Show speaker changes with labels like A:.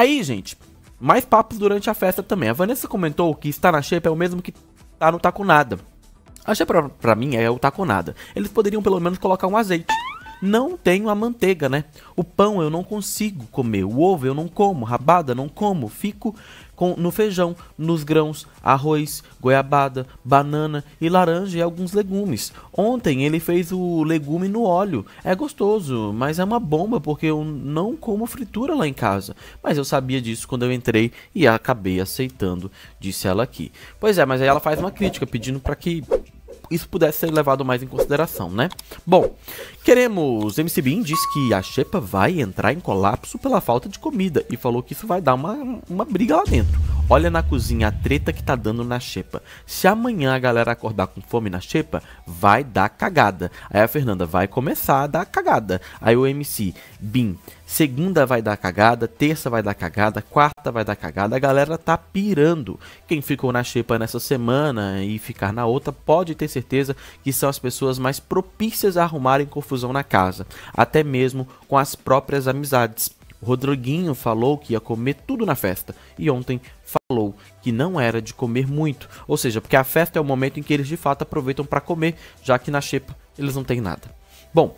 A: Aí, gente, mais papos durante a festa também. A Vanessa comentou que estar na shape é o mesmo que estar tá no taco nada. A shape pra, pra mim é o taco nada. Eles poderiam pelo menos colocar um azeite não tenho a manteiga, né? O pão eu não consigo comer, o ovo eu não como, rabada não como, fico com, no feijão, nos grãos, arroz, goiabada, banana e laranja e alguns legumes. Ontem ele fez o legume no óleo. É gostoso, mas é uma bomba porque eu não como fritura lá em casa. Mas eu sabia disso quando eu entrei e acabei aceitando, disse ela aqui. Pois é, mas aí ela faz uma crítica pedindo para que isso pudesse ser levado mais em consideração, né? Bom, queremos. MC Bean diz que a Xepa vai entrar em colapso pela falta de comida e falou que isso vai dar uma, uma briga lá dentro. Olha na cozinha a treta que tá dando na xepa. Se amanhã a galera acordar com fome na xepa, vai dar cagada. Aí a Fernanda vai começar a dar cagada. Aí o MC, Bim, segunda vai dar cagada, terça vai dar cagada, quarta vai dar cagada. A galera tá pirando. Quem ficou na xepa nessa semana e ficar na outra, pode ter certeza que são as pessoas mais propícias a arrumarem confusão na casa, até mesmo com as próprias amizades. O Rodriguinho falou que ia comer tudo na festa e ontem falou que não era de comer muito, ou seja, porque a festa é o momento em que eles de fato aproveitam para comer, já que na xepa eles não têm nada. Bom,